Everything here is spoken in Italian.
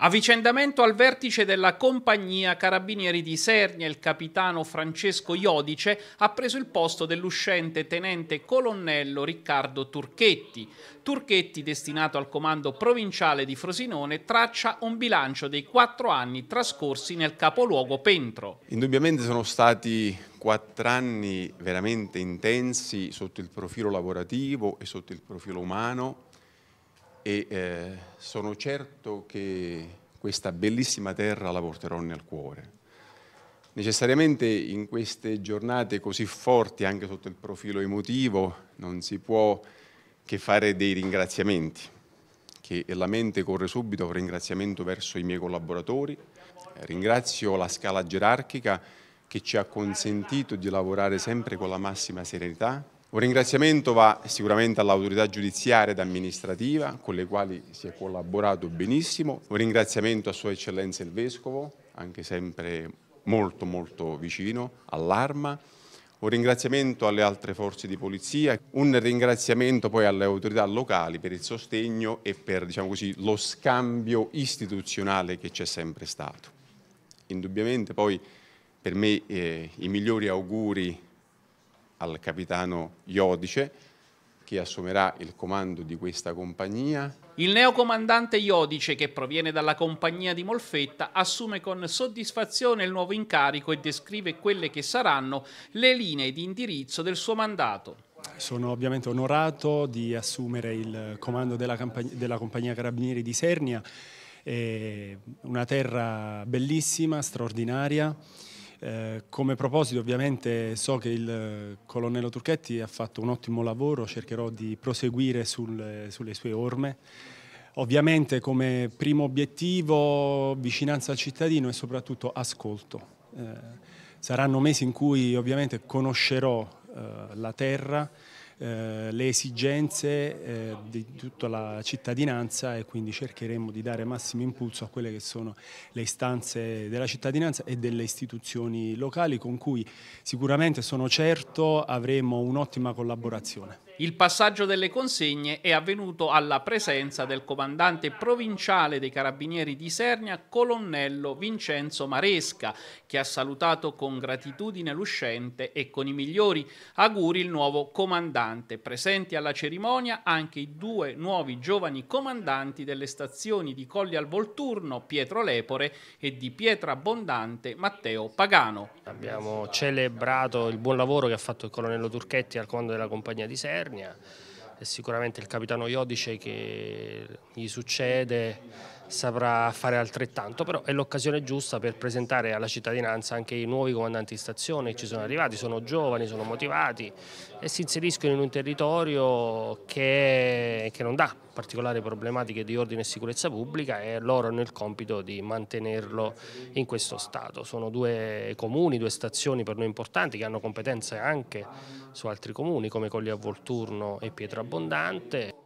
Avvicendamento al vertice della compagnia Carabinieri di Sernia, il capitano Francesco Iodice ha preso il posto dell'uscente tenente colonnello Riccardo Turchetti. Turchetti, destinato al comando provinciale di Frosinone, traccia un bilancio dei quattro anni trascorsi nel capoluogo Pentro. Indubbiamente sono stati quattro anni veramente intensi sotto il profilo lavorativo e sotto il profilo umano e eh, sono certo che questa bellissima terra la porterò nel cuore. Necessariamente in queste giornate così forti, anche sotto il profilo emotivo, non si può che fare dei ringraziamenti, che la mente corre subito un ringraziamento verso i miei collaboratori, ringrazio la scala gerarchica che ci ha consentito di lavorare sempre con la massima serenità, un ringraziamento va sicuramente all'autorità giudiziaria ed amministrativa con le quali si è collaborato benissimo, un ringraziamento a Sua Eccellenza il Vescovo, anche sempre molto molto vicino, all'Arma, un ringraziamento alle altre forze di polizia, un ringraziamento poi alle autorità locali per il sostegno e per diciamo così, lo scambio istituzionale che c'è sempre stato. Indubbiamente poi per me eh, i migliori auguri al capitano Iodice che assumerà il comando di questa compagnia. Il neocomandante Iodice, che proviene dalla compagnia di Molfetta, assume con soddisfazione il nuovo incarico e descrive quelle che saranno le linee di indirizzo del suo mandato. Sono ovviamente onorato di assumere il comando della, della compagnia Carabinieri di Sernia, è una terra bellissima, straordinaria, eh, come proposito ovviamente so che il eh, colonnello Turchetti ha fatto un ottimo lavoro, cercherò di proseguire sul, eh, sulle sue orme. Ovviamente come primo obiettivo vicinanza al cittadino e soprattutto ascolto. Eh, saranno mesi in cui ovviamente conoscerò eh, la terra, eh, le esigenze eh, di tutta la cittadinanza e quindi cercheremo di dare massimo impulso a quelle che sono le istanze della cittadinanza e delle istituzioni locali con cui sicuramente sono certo avremo un'ottima collaborazione. Il passaggio delle consegne è avvenuto alla presenza del comandante provinciale dei carabinieri di Sernia, colonnello Vincenzo Maresca, che ha salutato con gratitudine l'uscente e con i migliori auguri il nuovo comandante. Presenti alla cerimonia anche i due nuovi giovani comandanti delle stazioni di Colli al Volturno, Pietro Lepore, e di Pietra Abbondante, Matteo Pagano. Abbiamo celebrato il buon lavoro che ha fatto il colonnello Turchetti al comando della compagnia di Sernia Isernia e sicuramente il capitano Iodice che gli succede saprà fare altrettanto, però è l'occasione giusta per presentare alla cittadinanza anche i nuovi comandanti di stazione che ci sono arrivati, sono giovani, sono motivati e si inseriscono in un territorio che, che non dà particolari problematiche di ordine e sicurezza pubblica e loro hanno il compito di mantenerlo in questo stato. Sono due comuni, due stazioni per noi importanti che hanno competenze anche su altri comuni come Colli a Volturno e Abbondante.